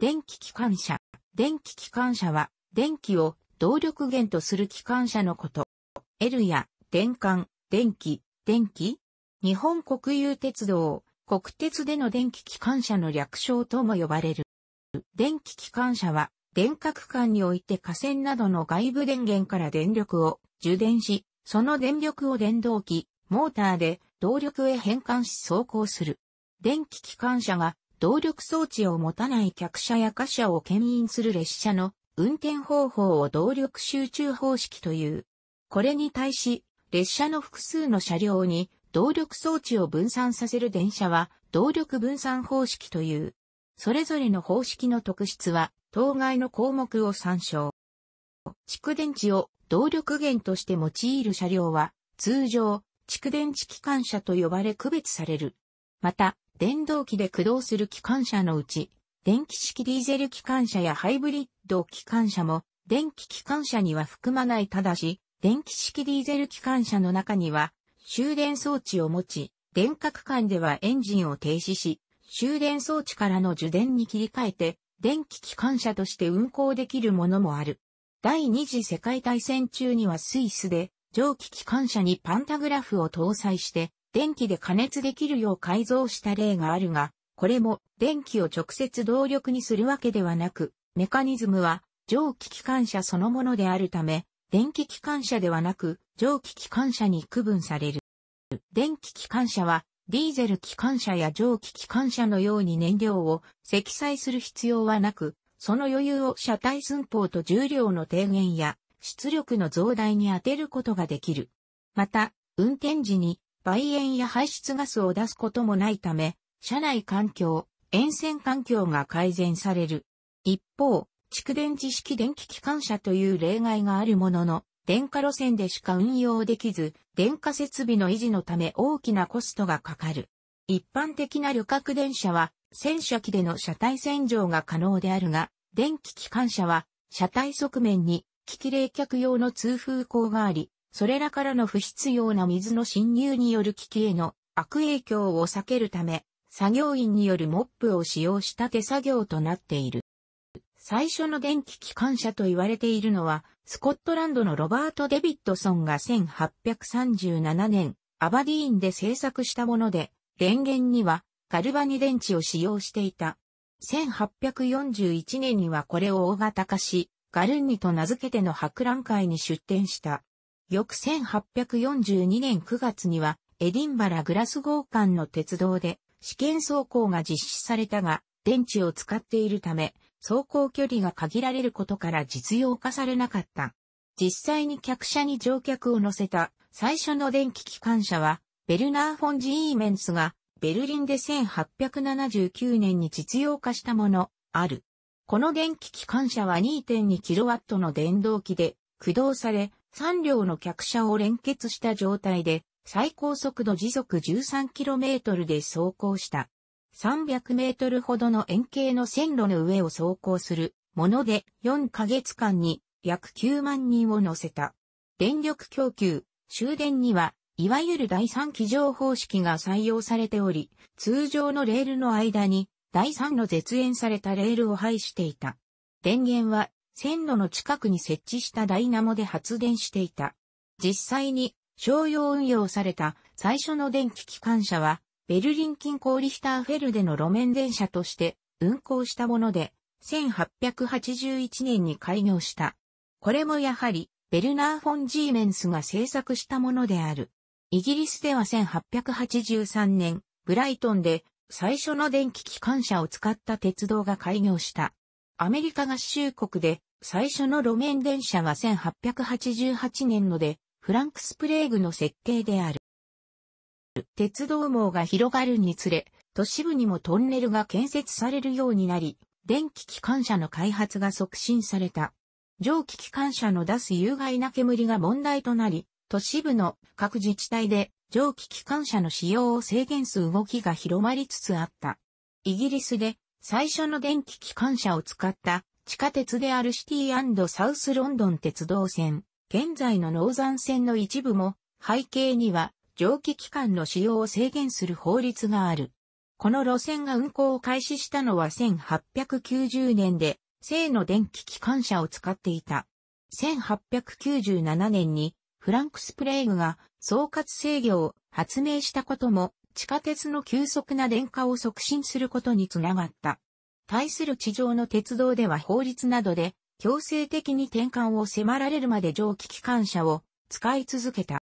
電気機関車。電気機関車は、電気を動力源とする機関車のこと。L や、電管、電気、電気日本国有鉄道、国鉄での電気機関車の略称とも呼ばれる。電気機関車は、電化区間において架線などの外部電源から電力を充電し、その電力を電動機、モーターで動力へ変換し走行する。電気機関車が動力装置を持たない客車や貨車を牽引する列車の運転方法を動力集中方式という。これに対し、列車の複数の車両に動力装置を分散させる電車は動力分散方式という。それぞれの方式の特質は、当該の項目を参照。蓄電池を動力源として用いる車両は、通常、蓄電池機関車と呼ばれ区別される。また、電動機で駆動する機関車のうち、電気式ディーゼル機関車やハイブリッド機関車も、電気機関車には含まないただし、電気式ディーゼル機関車の中には、終電装置を持ち、電化区間ではエンジンを停止し、終電装置からの受電に切り替えて、電気機関車として運行できるものもある。第二次世界大戦中にはスイスで、蒸気機関車にパンタグラフを搭載して、電気で加熱できるよう改造した例があるが、これも電気を直接動力にするわけではなく、メカニズムは蒸気機関車そのものであるため、電気機関車ではなく蒸気機関車に区分される。電気機関車はディーゼル機関車や蒸気機関車のように燃料を積載する必要はなく、その余裕を車体寸法と重量の低減や出力の増大に充てることができる。また、運転時に梅炎や排出ガスを出すこともないため、車内環境、沿線環境が改善される。一方、蓄電池式電気機関車という例外があるものの、電化路線でしか運用できず、電化設備の維持のため大きなコストがかかる。一般的な旅客電車は、戦車機での車体洗浄が可能であるが、電気機関車は、車体側面に、機器冷却用の通風口があり、それらからの不必要な水の侵入による危機への悪影響を避けるため、作業員によるモップを使用した手作業となっている。最初の電気機関車と言われているのは、スコットランドのロバート・デビッドソンが1837年、アバディーンで製作したもので、電源にはガルバニ電池を使用していた。1841年にはこれを大型化し、ガルニと名付けての博覧会に出展した。翌1842年9月には、エディンバラ・グラスゴー間の鉄道で、試験走行が実施されたが、電池を使っているため、走行距離が限られることから実用化されなかった。実際に客車に乗客を乗せた最初の電気機関車は、ベルナー・フォン・ジーメンスが、ベルリンで1879年に実用化したもの、ある。この電気機関車は 2.2kW の電動機で、駆動され、3両の客車を連結した状態で、最高速度時速 13km で走行した。300メートルほどの円形の線路の上を走行するもので4ヶ月間に約9万人を乗せた。電力供給、終電には、いわゆる第三機乗方式が採用されており、通常のレールの間に第三の絶縁されたレールを配していた。電源は線路の近くに設置したダイナモで発電していた。実際に商用運用された最初の電気機関車は、ベルリン近郊リヒターフェルでの路面電車として運行したもので、1881年に開業した。これもやはり、ベルナー・フォン・ジーメンスが製作したものである。イギリスでは1883年、ブライトンで最初の電気機関車を使った鉄道が開業した。アメリカ合衆国で最初の路面電車は1888年ので、フランクスプレーグの設計である。鉄道網が広がるにつれ、都市部にもトンネルが建設されるようになり、電気機関車の開発が促進された。蒸気機関車の出す有害な煙が問題となり、都市部の各自治体で蒸気機関車の使用を制限する動きが広まりつつあった。イギリスで最初の電気機関車を使った地下鉄であるシティサウスロンドン鉄道線、現在のノーザン線の一部も背景には蒸気機関の使用を制限する法律がある。この路線が運行を開始したのは1890年で、正の電気機関車を使っていた。1897年にフランクス・プレーグが総括制御を発明したことも地下鉄の急速な電化を促進することにつながった。対する地上の鉄道では法律などで強制的に転換を迫られるまで蒸気機関車を使い続けた。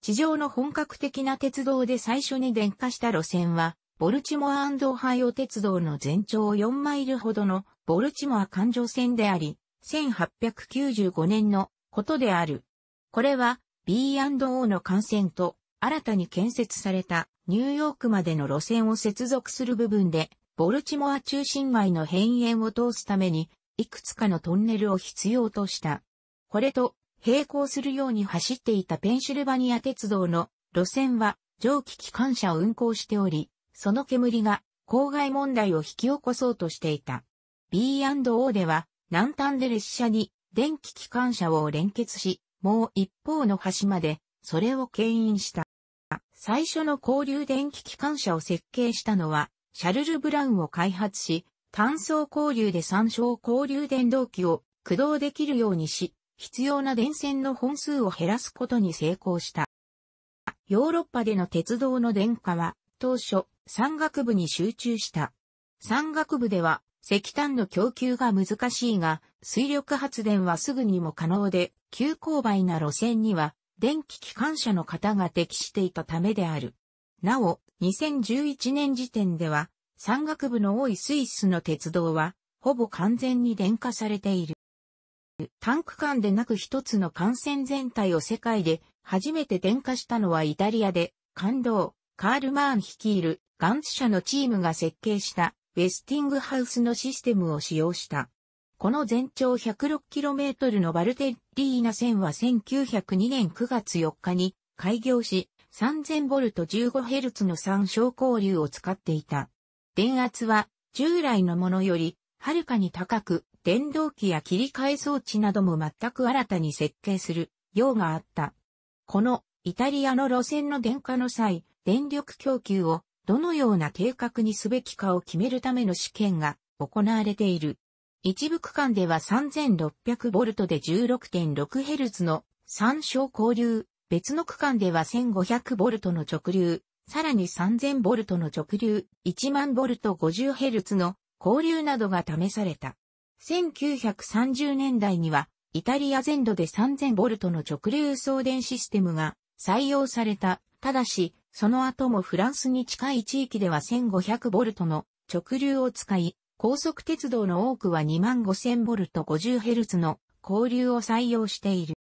地上の本格的な鉄道で最初に電化した路線は、ボルチモアオハイオ鉄道の全長4マイルほどのボルチモア環状線であり、1895年のことである。これは B&O の幹線と新たに建設されたニューヨークまでの路線を接続する部分で、ボルチモア中心街の辺縁を通すために、いくつかのトンネルを必要とした。これと並行するように走っていたペンシルバニア鉄道の路線は蒸気機関車を運行しており、その煙が郊外問題を引き起こそうとしていた。B&O では南端で列車に電気機関車を連結し、もう一方の端までそれを牽引した。最初の交流電気機関車を設計したのは、シャルル・ブラウンを開発し、単層交流で参照交流電動機を駆動できるようにし、必要な電線の本数を減らすことに成功した。ヨーロッパでの鉄道の電化は、当初、山岳部に集中した。山岳部では、石炭の供給が難しいが、水力発電はすぐにも可能で、急勾配な路線には電気機関車の方が適していたためである。なお、2011年時点では、山岳部の多いスイスの鉄道は、ほぼ完全に電化されている。タンク間でなく一つの幹線全体を世界で初めて電化したのはイタリアで、感動、カール・マーン率いるガンツ社のチームが設計したウェスティングハウスのシステムを使用したこの全長 106km のバルテリーナ線は1902年9月4日に開業し、3000V15Hz の3小交流を使っていた。電圧は従来のものよりはるかに高く、電動機や切り替え装置なども全く新たに設計する用があった。このイタリアの路線の電化の際、電力供給をどのような計画にすべきかを決めるための試験が行われている。一部区間では 3600V で 16.6Hz の参照交流、別の区間では 1500V の直流、さらに 3000V の直流、1万 v 5 0 h z の交流などが試された。1930年代には、イタリア全土で 3000V の直流送電システムが採用された。ただし、その後もフランスに近い地域では 1500V の直流を使い、高速鉄道の多くは25000ボルト 50Hz の交流を採用している。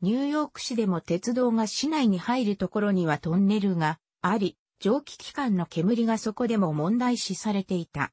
ニューヨーク市でも鉄道が市内に入るところにはトンネルがあり、蒸気機関の煙がそこでも問題視されていた。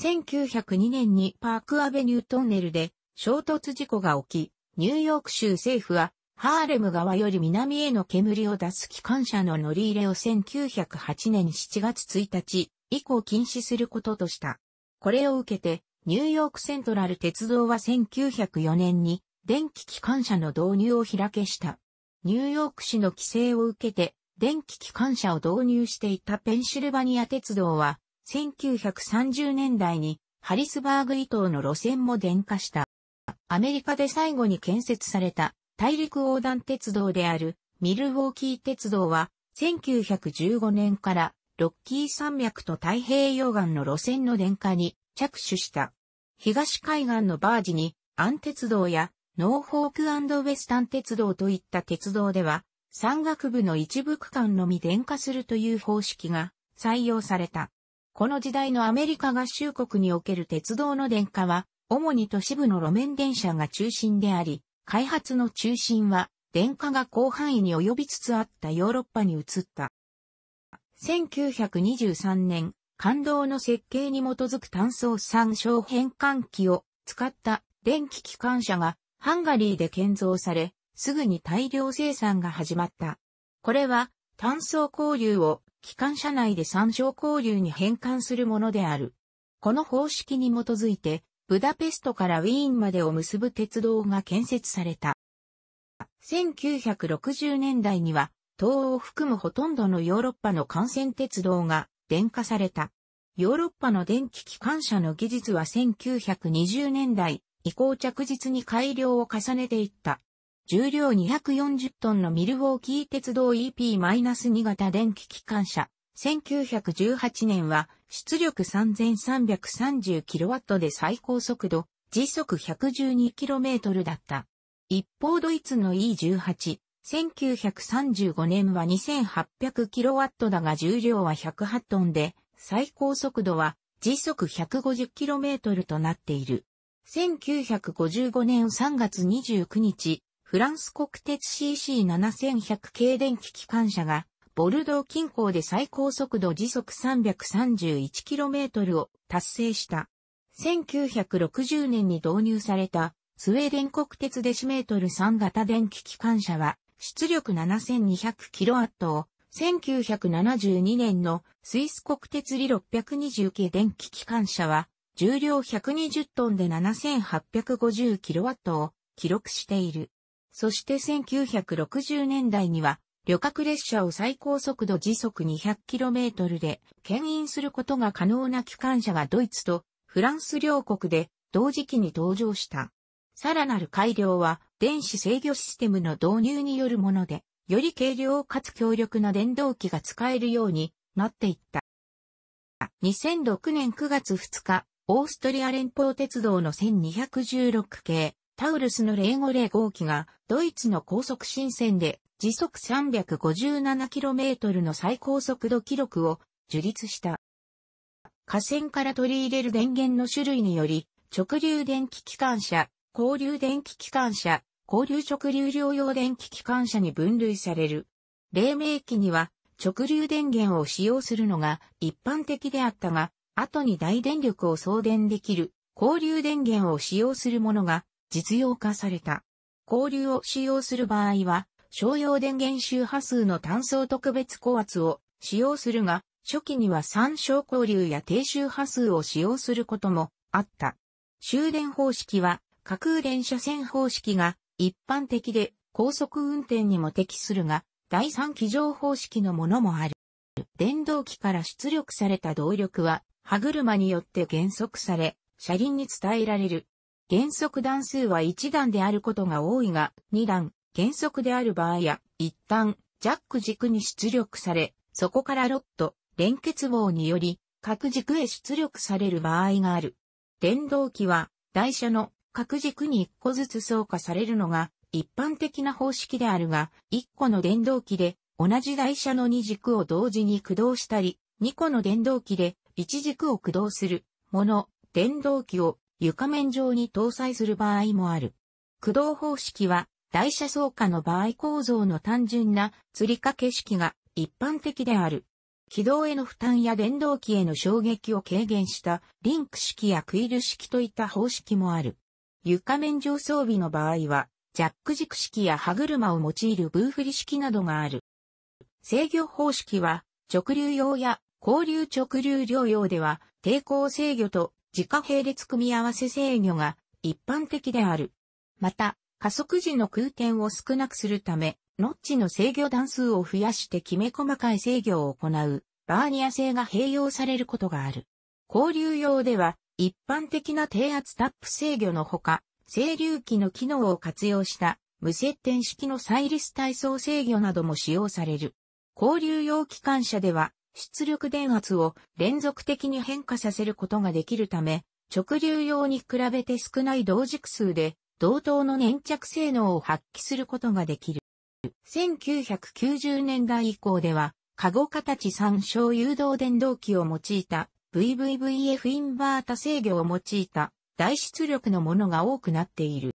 1902年にパークアベニュートンネルで衝突事故が起き、ニューヨーク州政府はハーレム側より南への煙を出す機関車の乗り入れを1908年7月1日以降禁止することとした。これを受けて、ニューヨークセントラル鉄道は1904年に電気機関車の導入を開けした。ニューヨーク市の規制を受けて電気機関車を導入していたペンシルバニア鉄道は1930年代にハリスバーグ伊東の路線も電化した。アメリカで最後に建設された大陸横断鉄道であるミルウォーキー鉄道は1915年からロッキー山脈と太平洋岸の路線の電化に着手した。東海岸のバージに、アン鉄道や、ノーフォークウェスタン鉄道といった鉄道では、山岳部の一部区間のみ電化するという方式が採用された。この時代のアメリカ合衆国における鉄道の電化は、主に都市部の路面電車が中心であり、開発の中心は、電化が広範囲に及びつつあったヨーロッパに移った。1923年、感動の設計に基づく単素三小変換器を使った電気機関車がハンガリーで建造され、すぐに大量生産が始まった。これは単素交流を機関車内で三小交流に変換するものである。この方式に基づいて、ブダペストからウィーンまでを結ぶ鉄道が建設された。1960年代には東欧を含むほとんどのヨーロッパの幹線鉄道が電化された。ヨーロッパの電気機関車の技術は1920年代以降着実に改良を重ねていった。重量240トンのミルウォーキー鉄道 EP-2 型電気機関車。1918年は出力 3330kW で最高速度、時速 112km だった。一方ドイツの E18、1935年は 2800kW だが重量は108トンで、最高速度は時速 150km となっている。1955年3月29日、フランス国鉄 CC7100 系電気機関車が、ボルドー近郊で最高速度時速 331km を達成した。1960年に導入されたスウェーデン国鉄デシメートル3型電気機関車は出力 7200kW を1972年のスイス国鉄理620系電気機関車は重量120トンで 7850kW を記録している。そして1960年代には旅客列車を最高速度時速 200km で牽引することが可能な機関車がドイツとフランス両国で同時期に登場した。さらなる改良は電子制御システムの導入によるもので、より軽量かつ強力な電動機が使えるようになっていった。2006年9月2日、オーストリア連邦鉄道の1216系タウルスの0505機がドイツの高速新線で時速 357km の最高速度記録を樹立した。河川から取り入れる電源の種類により直流電気機関車交流電気機関車、交流直流療養電気機関車に分類される。黎明期には直流電源を使用するのが一般的であったが、後に大電力を送電できる交流電源を使用するものが実用化された。交流を使用する場合は、商用電源周波数の単層特別高圧を使用するが、初期には三小交流や低周波数を使用することもあった。終電方式は架空連車線方式が一般的で高速運転にも適するが、第三機乗方式のものもある。電動機から出力された動力は歯車によって減速され、車輪に伝えられる。減速段数は1段であることが多いが、2段、減速である場合や、一旦、ジャック軸に出力され、そこからロット、連結棒により、各軸へ出力される場合がある。電動機は、台車の各軸に1個ずつ相加されるのが一般的な方式であるが、1個の電動機で同じ台車の2軸を同時に駆動したり、2個の電動機で1軸を駆動するもの、電動機を床面上に搭載する場合もある。駆動方式は台車相加の場合構造の単純な釣り掛け式が一般的である。軌道への負担や電動機への衝撃を軽減したリンク式やクイル式といった方式もある。床面上装備の場合は、ジャック軸式や歯車を用いるブーフリ式などがある。制御方式は、直流用や交流直流両用では、抵抗制御と自家並列組み合わせ制御が一般的である。また、加速時の空転を少なくするため、ノッチの制御段数を増やしてきめ細かい制御を行う、バーニア製が併用されることがある。交流用では、一般的な低圧タップ制御のほか、整流器の機能を活用した無接点式のサイリス体操制御なども使用される。交流用機関車では出力電圧を連続的に変化させることができるため、直流用に比べて少ない同軸数で同等の粘着性能を発揮することができる。1990年代以降では、カゴ形参照誘導電動機を用いた VVVF インバータ制御を用いた大出力のものが多くなっている。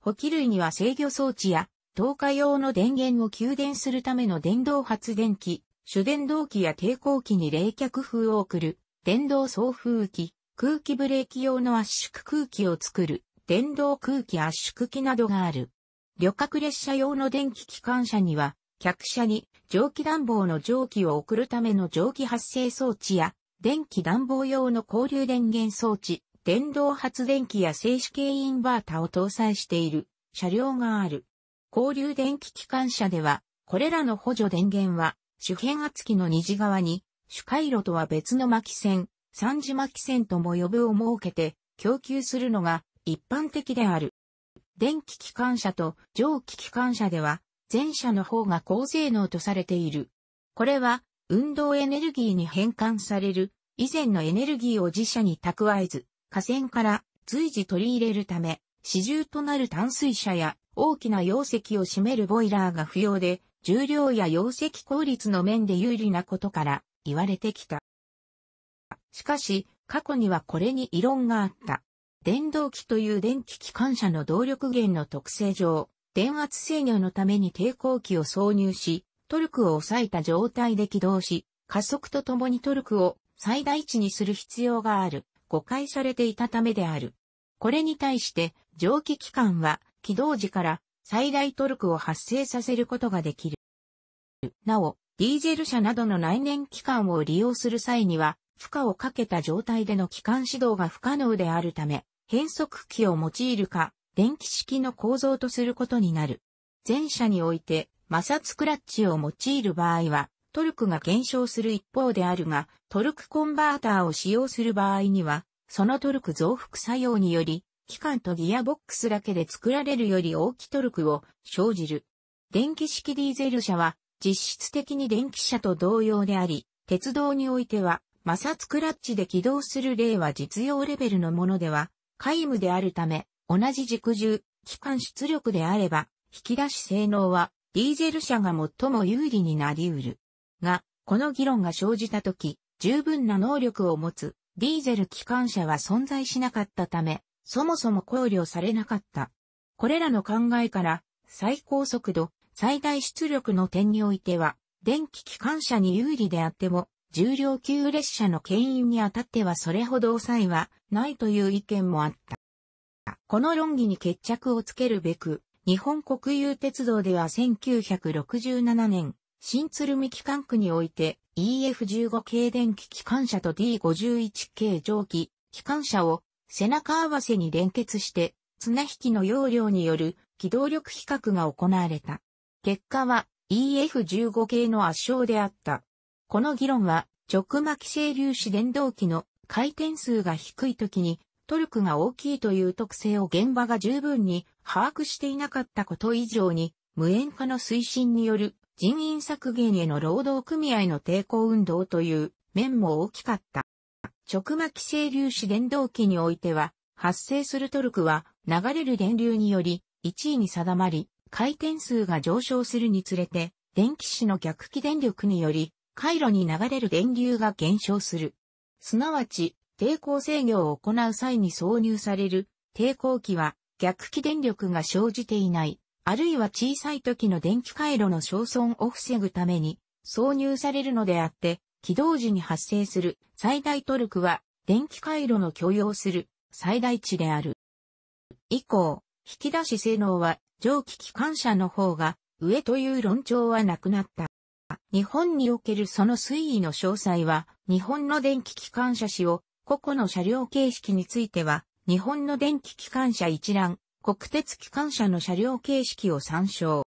補給類には制御装置や、投下用の電源を給電するための電動発電機、主電動機や抵抗機に冷却風を送る、電動送風機、空気ブレーキ用の圧縮空気を作る、電動空気圧縮機などがある。旅客列車用の電気機関車には、客車に蒸気暖房の蒸気を送るための蒸気発生装置や、電気暖房用の交流電源装置、電動発電機や静止系インバータを搭載している車両がある。交流電気機関車では、これらの補助電源は、主変圧器の虹側に、主回路とは別の巻線、三次巻線とも呼ぶを設けて、供給するのが一般的である。電気機関車と蒸気機関車では、前者の方が高性能とされている。これは、運動エネルギーに変換される、以前のエネルギーを自社に蓄えず、河川から随時取り入れるため、支柱となる淡水車や大きな容積を占めるボイラーが不要で、重量や容積効率の面で有利なことから言われてきた。しかし、過去にはこれに異論があった。電動機という電気機関車の動力源の特性上、電圧制御のために抵抗器を挿入し、トルクを抑えた状態で起動し、加速とともにトルクを最大値にする必要がある、誤解されていたためである。これに対して蒸気機関は起動時から最大トルクを発生させることができる。なお、ディーゼル車などの内燃機関を利用する際には、負荷をかけた状態での機関指導が不可能であるため、変速機を用いるか、電気式の構造とすることになる。前者において、摩擦クラッチを用いる場合は、トルクが減少する一方であるが、トルクコンバーターを使用する場合には、そのトルク増幅作用により、機関とギアボックスだけで作られるより大きいトルクを生じる。電気式ディーゼル車は実質的に電気車と同様であり、鉄道においては摩擦クラッチで起動する例は実用レベルのものでは、皆無であるため、同じ軸重、機関出力であれば、引き出し性能はディーゼル車が最も有利になり得る。が、この議論が生じたとき、十分な能力を持つディーゼル機関車は存在しなかったため、そもそも考慮されなかった。これらの考えから、最高速度、最大出力の点においては、電気機関車に有利であっても、重量級列車の牽引にあたってはそれほど抑えはないという意見もあった。この論議に決着をつけるべく、日本国有鉄道では1967年、新鶴見機関区において EF15 系電気機関車と D51 系蒸気機関車を背中合わせに連結して綱引きの容量による機動力比較が行われた。結果は EF15 系の圧勝であった。この議論は直巻整粒子電動機の回転数が低い時にトルクが大きいという特性を現場が十分に把握していなかったこと以上に、無縁化の推進による人員削減への労働組合の抵抗運動という面も大きかった。直巻性粒子電動機においては、発生するトルクは流れる電流により1位に定まり、回転数が上昇するにつれて、電気子の逆起電力により、回路に流れる電流が減少する。すなわち、抵抗制御を行う際に挿入される抵抗器は逆起電力が生じていない、あるいは小さい時の電気回路の焦損を防ぐために挿入されるのであって、起動時に発生する最大トルクは電気回路の許容する最大値である。以降、引き出し性能は蒸気機関車の方が上という論調はなくなった。日本におけるその推移の詳細は日本の電気機関車史を個々の車両形式については、日本の電気機関車一覧、国鉄機関車の車両形式を参照。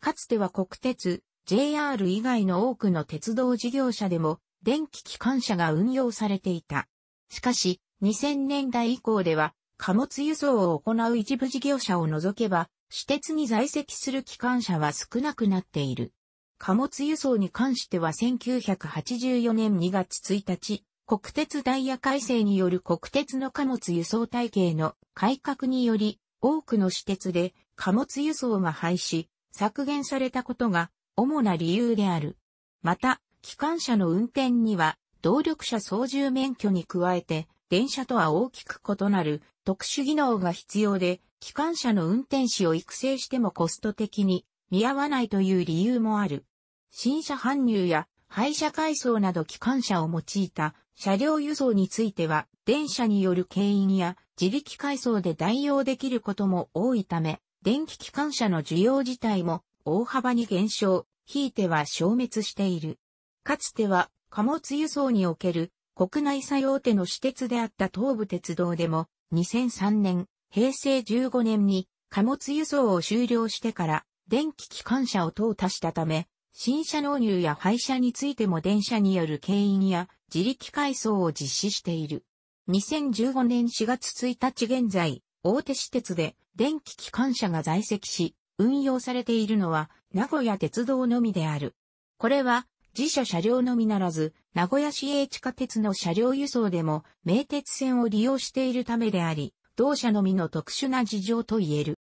かつては国鉄、JR 以外の多くの鉄道事業者でも、電気機関車が運用されていた。しかし、2000年代以降では、貨物輸送を行う一部事業者を除けば、私鉄に在籍する機関車は少なくなっている。貨物輸送に関しては1984年2月1日、国鉄ダイヤ改正による国鉄の貨物輸送体系の改革により、多くの私鉄で貨物輸送が廃止、削減されたことが主な理由である。また、機関車の運転には、動力車操縦免許に加えて、電車とは大きく異なる特殊技能が必要で、機関車の運転士を育成してもコスト的に見合わないという理由もある。新車搬入や廃車改装など機関車を用いた車両輸送については、電車による牽引や自力回送で代用できることも多いため、電気機関車の需要自体も大幅に減少、ひいては消滅している。かつては貨物輸送における国内最大手の私鉄であった東武鉄道でも2003年、平成15年に貨物輸送を終了してから電気機関車を淘汰したため、新車納入や廃車についても電車による牽引や自力改装を実施している。2015年4月1日現在、大手私鉄で電気機関車が在籍し、運用されているのは名古屋鉄道のみである。これは自社車両のみならず、名古屋市営地下鉄の車両輸送でも名鉄線を利用しているためであり、同社のみの特殊な事情と言える。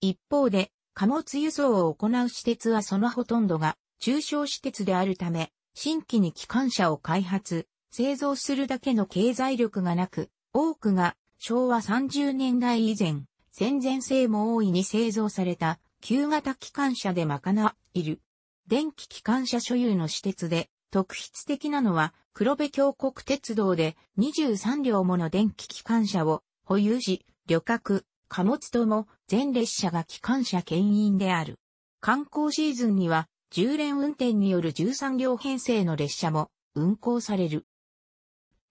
一方で、貨物輸送を行う私鉄はそのほとんどが中小私鉄であるため、新規に機関車を開発、製造するだけの経済力がなく、多くが昭和30年代以前、戦前性も大いに製造された旧型機関車で賄いる。電気機関車所有の私鉄で、特筆的なのは黒部峡谷鉄道で23両もの電気機関車を保有し、旅客、貨物とも全列車が機関車牽引である。観光シーズンには10連運転による13両編成の列車も運行される。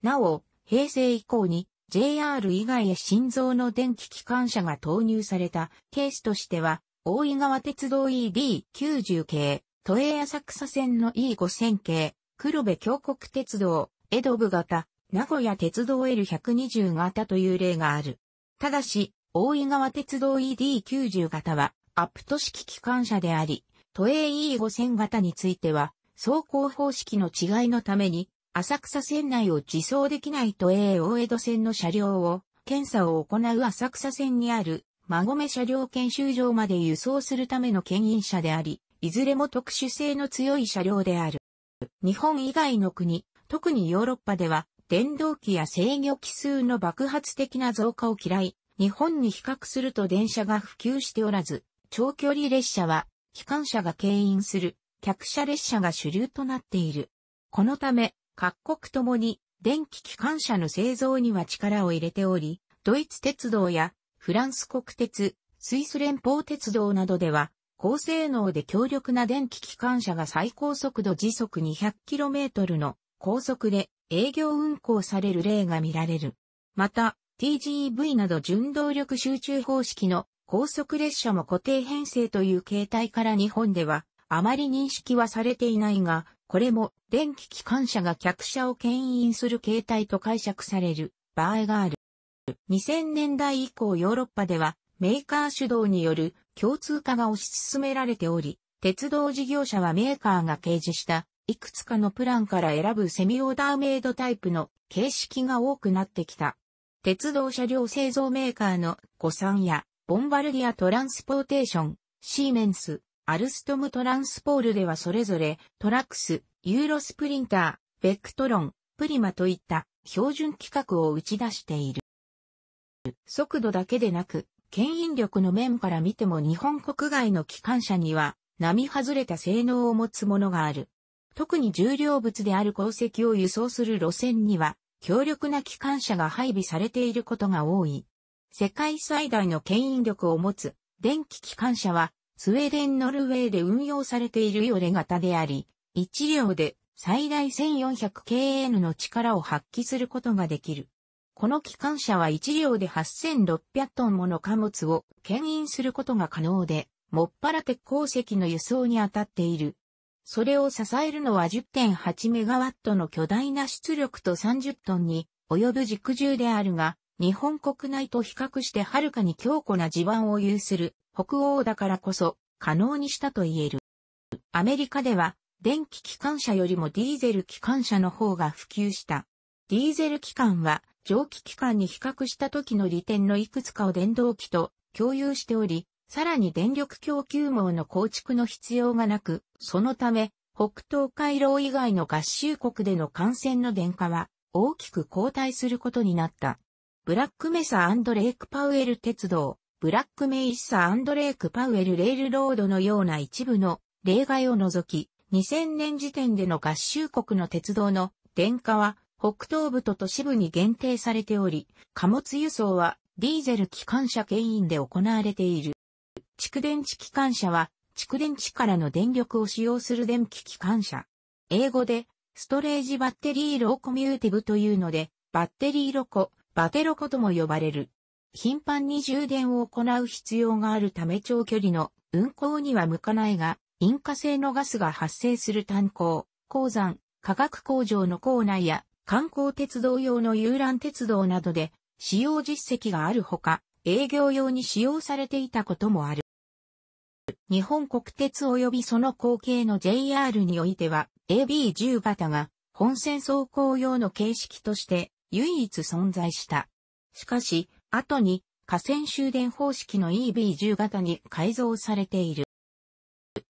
なお、平成以降に JR 以外へ心臓の電気機関車が投入されたケースとしては、大井川鉄道 ED90 系、都営浅草線の E5000 系、黒部峡谷鉄道、江戸部型、名古屋鉄道 L120 型という例がある。ただし、大井川鉄道 ED90 型は、アップ都式機関車であり、都営 E5000 型については、走行方式の違いのために、浅草線内を自走できない都営大江戸線の車両を、検査を行う浅草線にある、馬込車両研修場まで輸送するための牽引車であり、いずれも特殊性の強い車両である。日本以外の国、特にヨーロッパでは、電動機や制御機数の爆発的な増加を嫌い、日本に比較すると電車が普及しておらず、長距離列車は機関車が牽引する客車列車が主流となっている。このため、各国ともに電気機関車の製造には力を入れており、ドイツ鉄道やフランス国鉄、スイス連邦鉄道などでは、高性能で強力な電気機関車が最高速度時速 200km の高速で営業運行される例が見られる。また、TGV など純動力集中方式の高速列車も固定編成という形態から日本ではあまり認識はされていないが、これも電気機関車が客車を牽引する形態と解釈される場合がある。2000年代以降ヨーロッパではメーカー主導による共通化が推し進められており、鉄道事業者はメーカーが掲示したいくつかのプランから選ぶセミオーダーメイドタイプの形式が多くなってきた。鉄道車両製造メーカーの誤算やボンバルディア・トランスポーテーション、シーメンス、アルストム・トランスポールではそれぞれ、トラックス、ユーロスプリンター、ベクトロン、プリマといった標準規格を打ち出している。速度だけでなく、牽引力の面から見ても日本国外の機関車には、並外れた性能を持つものがある。特に重量物である鉱石を輸送する路線には、強力な機関車が配備されていることが多い。世界最大の牽引力を持つ電気機関車はスウェーデン・ノルウェーで運用されているヨレ型であり、1両で最大 1400kN の力を発揮することができる。この機関車は1両で8600トンもの貨物を牽引することが可能で、もっぱら鉄鉱石の輸送に当たっている。それを支えるのは10.8メガワットの巨大な出力と30トンに及ぶ軸重であるが、日本国内と比較してはるかに強固な地盤を有する北欧だからこそ可能にしたと言える。アメリカでは電気機関車よりもディーゼル機関車の方が普及した。ディーゼル機関は蒸気機関に比較した時の利点のいくつかを電動機と共有しており、さらに電力供給網の構築の必要がなく、そのため、北東回廊以外の合衆国での感染の電化は大きく後退することになった。ブラックメサレイクパウエル鉄道、ブラックメイッサレイクパウエルレールロードのような一部の例外を除き、2000年時点での合衆国の鉄道の電化は北東部と都市部に限定されており、貨物輸送はディーゼル機関車牽引で行われている。蓄電池機関車は蓄電池からの電力を使用する電気機関車。英語でストレージバッテリーローコミューティブというので、バッテリーロコ、バテロコとも呼ばれる。頻繁に充電を行う必要があるため長距離の運行には向かないが、引火性のガスが発生する炭鉱、鉱山、化学工場の構内や観光鉄道用の遊覧鉄道などで使用実績があるほか、営業用に使用されていたこともある。日本国鉄及びその後継の JR においては AB10 型が本線走行用の形式として唯一存在した。しかし、後に河川終電方式の EB10 型に改造されている。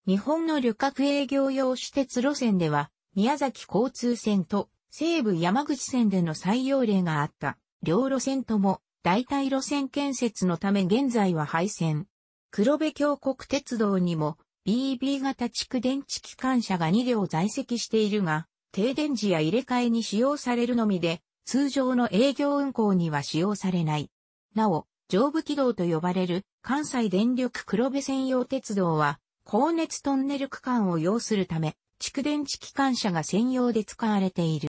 日本の旅客営業用私鉄路線では、宮崎交通線と西部山口線での採用例があった。両路線とも代替路線建設のため現在は廃線。黒部峡谷鉄道にも BB 型蓄電池機関車が2両在籍しているが、停電時や入れ替えに使用されるのみで、通常の営業運行には使用されない。なお、上部軌道と呼ばれる関西電力黒部専用鉄道は、高熱トンネル区間を要するため、蓄電池機関車が専用で使われている。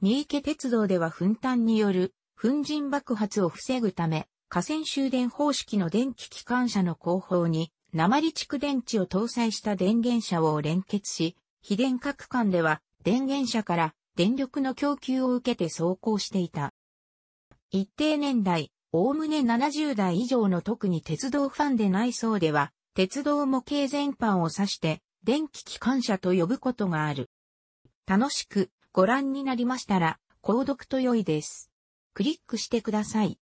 三池鉄道では粉炭による粉塵爆発を防ぐため、河川終電方式の電気機関車の後方に、鉛蓄電池を搭載した電源車を連結し、非電化区間では電源車から電力の供給を受けて走行していた。一定年代、おおむね70代以上の特に鉄道ファンでない層では、鉄道模型全般を指して、電気機関車と呼ぶことがある。楽しくご覧になりましたら、購読と良いです。クリックしてください。